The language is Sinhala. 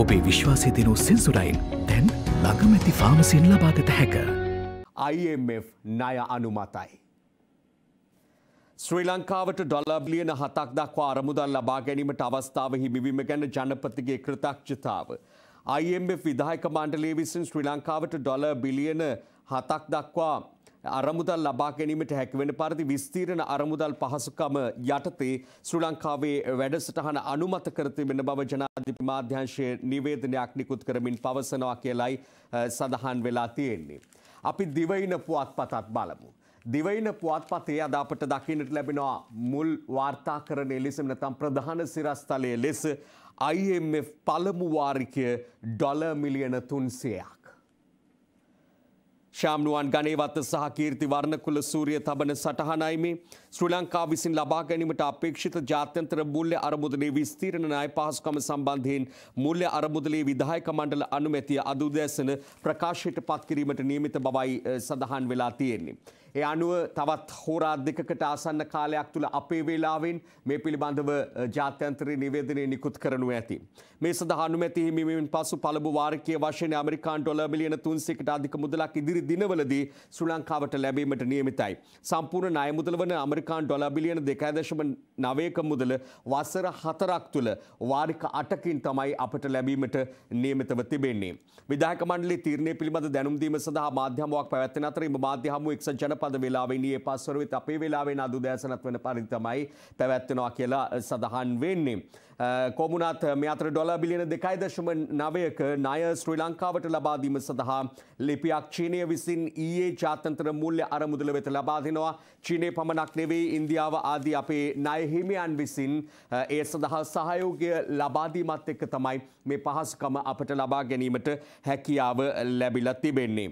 ඔබේ විශ්වාසය දෙනු සෙන්සුරයින් දැන් ළඟමැති ෆාමසින් ලබාගත හැක. IMF ණය අනුමතයි. ශ්‍රී ලංකාවට ඩොලබ්ලියන හතක් දක්වා අරමුදල් ලබා ගැනීමට අවස්ථාව හිමිවීම ගැන ජනපතිගේ කෘතක්ෂතාව. IMF විදායක මණ්ඩලය විසින් ශ්‍රී ලංකාවට ඩොල බිලියන හතක් දක්වා අරමුදල් ලබා ගැනීමට හැකිවෙන පරිදි විස්තීරණ අරමුදල් පහසුකම යටතේ ශ්‍රී ලංකාවේ වැඩසටහන අනුමත කර තිබෙන බව ජනා ජනාධිමාධ්‍යංශයේ නිවේදනයක් නිකුත් කරමින් පවසනවා කියලයි සඳහන් වෙලා තියෙන්නේ. අපි දිවයින පුවත්පතත් බලමු. දිවයින පුවත්පතේ අද අපට දකින්නට ලැබෙනවා මුල් වාර්තාකරණය ලෙස නැත්නම් ප්‍රධාන සිරස්තලය ලෙස IMF පළමු වාරිකය ඩොලර් මිලියන 300ක්. ශාම්නුවන් ගනේවත්ත සහ කීර්ති වර්ණකුල සූරිය තබන සටහනයි මේ ශ්‍රී ලංකා විසින් ලබා ගැනීමට අපේක්ෂිත ජාත්‍යන්තර මූල්‍ය අරමුදලේ විස්තීර්ණ ණය පහසුකම සම්බන්ධයෙන් මූල්‍ය අරමුදලේ විධායක මණ්ඩල අනුමැතිය අද උදෑසන ප්‍රකාශයට පත් කිරීමට නියමිත බවයි සඳහන් වෙලා තියෙන්නේ. ඒ අනුව තවත් හෝරා දෙකකට ආසන්න කාලයක් තුළ අපේ වේලාවෙන් මේ පිළිබඳව ජාත්‍යන්තරය නිවේදනය නිකුත් කරනු ඇති. මේ සඳහා අනුමැති හිමිවීමෙන් පසු පළමු වාරිකයේ වශයෙන් ඇමරිකානු ඩොලර් මිලියන 300කට අධික මුදලක් ඉදිරි ඉදිරි දිනවලදී ශ්‍රී ලංකාවට ලැබීමට නියමිතයි. සම්පූර්ණ ණය මුදල වන ඇමරිකානු ඩොලර් බිලියන 2.9ක මුදල වසර 4ක් තුල වාරික 8කින් තමයි අපට ලැබීමට නියමිතව තිබෙන්නේ. විධායක මණ්ඩලයේ තීරණය පිළිබඳ දැනුම් දීම සඳහා මාධ්‍ය හමුවක් පැවැත්වෙන අතර මේ මාධ්‍ය හමුව එක්සත් ජනපද වේලාවෙන් ඊයේ පස්වර වෙත අපේ වේලාවෙන් අද උදෑසනත් වෙන පරිදි තමයි පැවැත්වෙනවා කියලා සඳහන් වෙන්නේ. කොමුණත් මේ අතර ඩොලර් බිලියන 2.9ක ණය ශ්‍රී ලංකාවට ලබා දීම සඳහා ලිපියක් චීනය විසින් ඊයේ ජාතන්ත්‍ර මුල්්‍ය අරමුදල වෙත ලබා දෙනවා චීනය පමණක් නෙවෙයි ඉන්දියාව ආදී අපේ නයහිමියන් විසින් ඒ සඳහා සහයෝගය ලබාදීමත් එක්ක තමයි මේ පහසුකම අපට ලබා ගැනීමට හැකියාව ලැබිලත් තිබෙන්නේ.